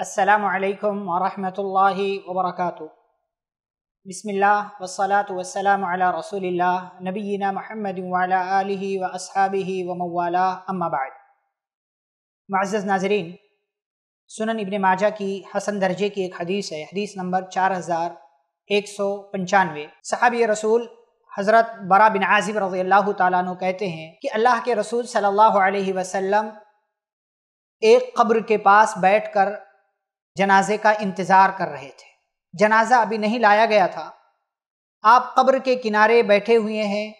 असलकम वरहमल वबरक बसमिल्लर वसलाम रसोल्ला नबीना महमद व असहाबी वमवाला अम्माबाद मज़ नाजरीन सुनन इबन माजा की हसन दर्जे की एक हदीस है हदीस नंबर चार हज़ार एक सौ पंचानवे सहाबी रसूल हज़रत बरा बिन आज़िब रज़ी अल्लाह तु कहते हैं कि अल्लाह के रसूल सल्लल्लाहु अलैहि वसल्लम एक कब्र के पास बैठकर जनाजे का इंतज़ार कर रहे थे जनाजा अभी नहीं लाया गया था आप कब्र के किनारे बैठे हुए हैं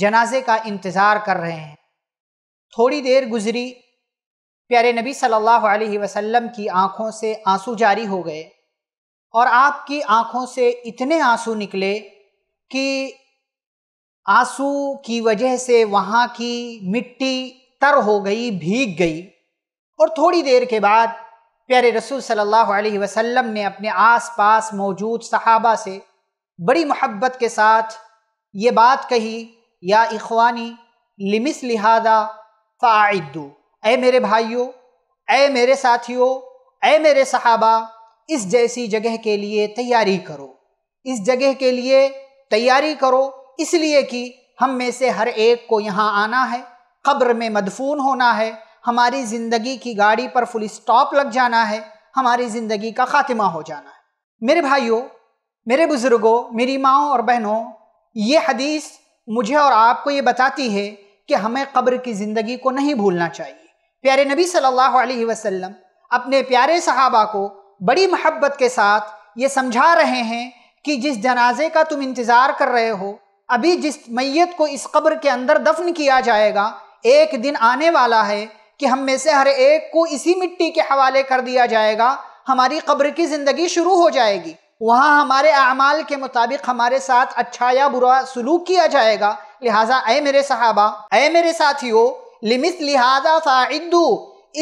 जनाजे का इंतज़ार कर रहे हैं थोड़ी देर गुजरी प्यारे नबी सल्लल्लाहु अलैहि वसल्लम की आंखों से आंसू जारी हो गए और आपकी आंखों से इतने आंसू निकले कि आंसू की वजह से वहाँ की मिट्टी तर हो गई भीग गई और थोड़ी देर के बाद प्यारे रसूल सल्लल्लाहु अलैहि वसल्लम ने अपने आसपास मौजूद सहाबा से बड़ी मोहब्बत के साथ ये बात कही या इखवानी लिमिस लिहादा फ़ाइदू ए मेरे भाइयों ए मेरे साथियों ए मेरे सहाबा इस जैसी जगह के लिए तैयारी करो इस जगह के लिए तैयारी करो इसलिए कि हम में से हर एक को यहाँ आना है कब्र में मदफून होना है हमारी ज़िंदगी की गाड़ी पर फुल स्टॉप लग जाना है हमारी ज़िंदगी का ख़ात्मा हो जाना है मेरे भाइयों मेरे बुज़ुर्गों मेरी माओ और बहनों ये हदीस मुझे और आपको ये बताती है कि हमें कब्र की ज़िंदगी को नहीं भूलना चाहिए प्यारे नबी सल्लल्लाहु अलैहि वसल्लम अपने प्यारे सहाबा को बड़ी महब्बत के साथ ये समझा रहे हैं कि जिस जनाजे का तुम इंतज़ार कर रहे हो अभी जिस मैयत को इस कब्र के अंदर दफन किया जाएगा एक दिन आने वाला है कि हम में से हर एक को इसी मिट्टी के हवाले कर दिया जाएगा हमारी कब्र की ज़िंदगी शुरू हो जाएगी वहाँ हमारे अमाल के मुताबिक हमारे साथ अच्छा या बुरा सलूक किया जाएगा लिहाजा अय मेरे साहबा अय मेरे साथियों लिमिस लिहाजा फ़ाइदू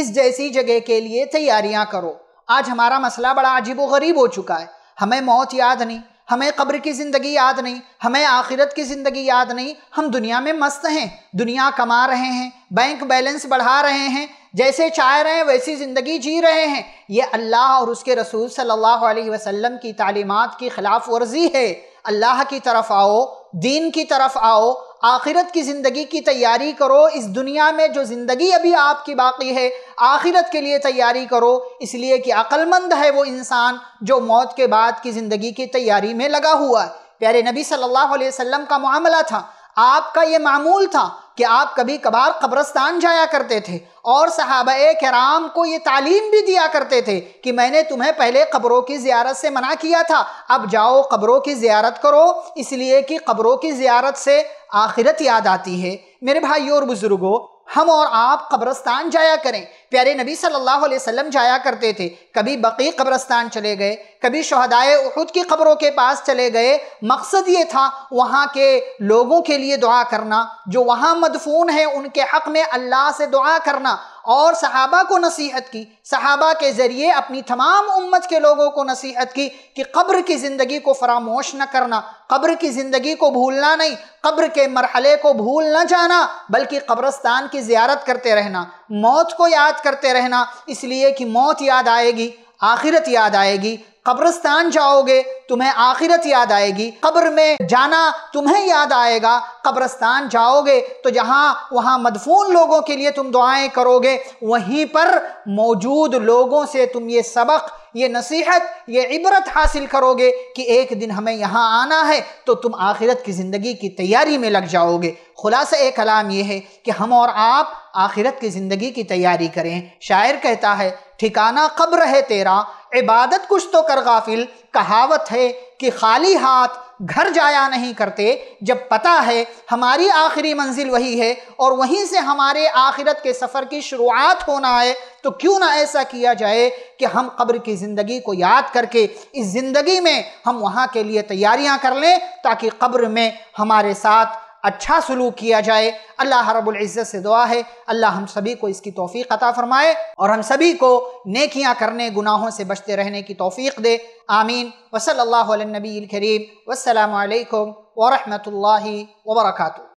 इस जैसी जगह के लिए तैयारियाँ करो आज हमारा मसला बड़ा अजीब व गरीब हो चुका है हमें मौत याद नहीं हमें कब्र की ज़िंदगी याद नहीं हमें आखिरत की ज़िंदगी याद नहीं हम दुनिया में मस्त हैं दुनिया कमा रहे हैं बैंक बैलेंस बढ़ा रहे हैं जैसे चाह रहे हैं वैसी ज़िंदगी जी रहे हैं ये अल्लाह और उसके रसूल सल्लल्लाहु अलैहि वसल्लम की तालीमत की खिलाफ वर्जी है अल्लाह की तरफ आओ दीन की तरफ आओ आखिरत की ज़िंदगी की तैयारी करो इस दुनिया में जो ज़िंदगी अभी आपकी बाकी है आखिरत के लिए तैयारी करो इसलिए कि अक्लमंद है वो इंसान जो मौत के बाद की ज़िंदगी की तैयारी में लगा हुआ है प्यारे नबी सल्लल्लाहु अलैहि वसल्लम का मामला था आपका ये मामूल था कि आप कभी कभार कब्रस्तान जाया करते थे और सहाबा कराम को ये तालीम भी दिया करते थे कि मैंने तुम्हें पहले कब्रों की ज्यारत से मना किया था अब जाओ कब्रों की ज़ियारत करो इसलिए कि कब्रों की ज़्यारत से आखिरत याद आती है मेरे भाई और बुज़ुर्गों हम और आप कब्रस्तान जाया करें प्यारे नबी सल्लल्लाहु अलैहि वसल्लम जाया करते थे कभी बकी कब्रस्तान चले गए कभी शहदाय खुद की खबरों के पास चले गए मकसद ये था वहाँ के लोगों के लिए दुआ करना जो वहाँ मदफून है उनके हक़ में अल्लाह से दुआ करना और सहाबा को नसीहत की सहाबा के ज़रिए अपनी तमाम उम्मत के लोगों को नसीहत की कि कब्र की ज़िंदगी को फरामोश न करना कब्र की ज़िंदगी को भूलना नहीं कब्र के मरहले को भूल न जाना बल्कि कब्रस्तान की ज़्यारत करते रहना मौत को याद करते रहना इसलिए कि मौत याद आएगी आखिरत याद आएगी कब्रस्तान जाओगे तुम्हें आखिरत याद आएगी कब्र में जाना तुम्हें याद आएगा कब्रस्तान जाओगे तो जहाँ वहाँ मदफून लोगों के लिए तुम दुआएं करोगे वहीं पर मौजूद लोगों से तुम ये सबक ये नसीहत ये इबरत हासिल करोगे कि एक दिन हमें यहाँ आना है तो तुम आखिरत की ज़िंदगी की तैयारी में लग जाओगे खुलासा एक कलाम ये है कि हम और आप आखिरत की ज़िंदगी की तैयारी करें शायर कहता है ठिकाना कब्र है तेरा इबादत कुछ तो कर गाफिल कहावत है कि खाली हाथ घर जाया नहीं करते जब पता है हमारी आखिरी मंजिल वही है और वहीं से हमारे आखिरत के सफ़र की शुरुआत होना है तो क्यों ना ऐसा किया जाए कि हम कब्र की ज़िंदगी को याद करके इस ज़िंदगी में हम वहाँ के लिए तैयारियाँ कर लें ताकि कब्र में हमारे साथ अच्छा सलूक किया जाए अल्लाह रबुल्ज़त से दुआ है अल्लाह हम सभी को इसकी तोफ़ी अता फ़रमाए और हम सभी को नेकियां करने गुनाहों से बचते रहने की तोफ़ी दे आमीन वसल नबी करीम वसलम वरहमल वर्का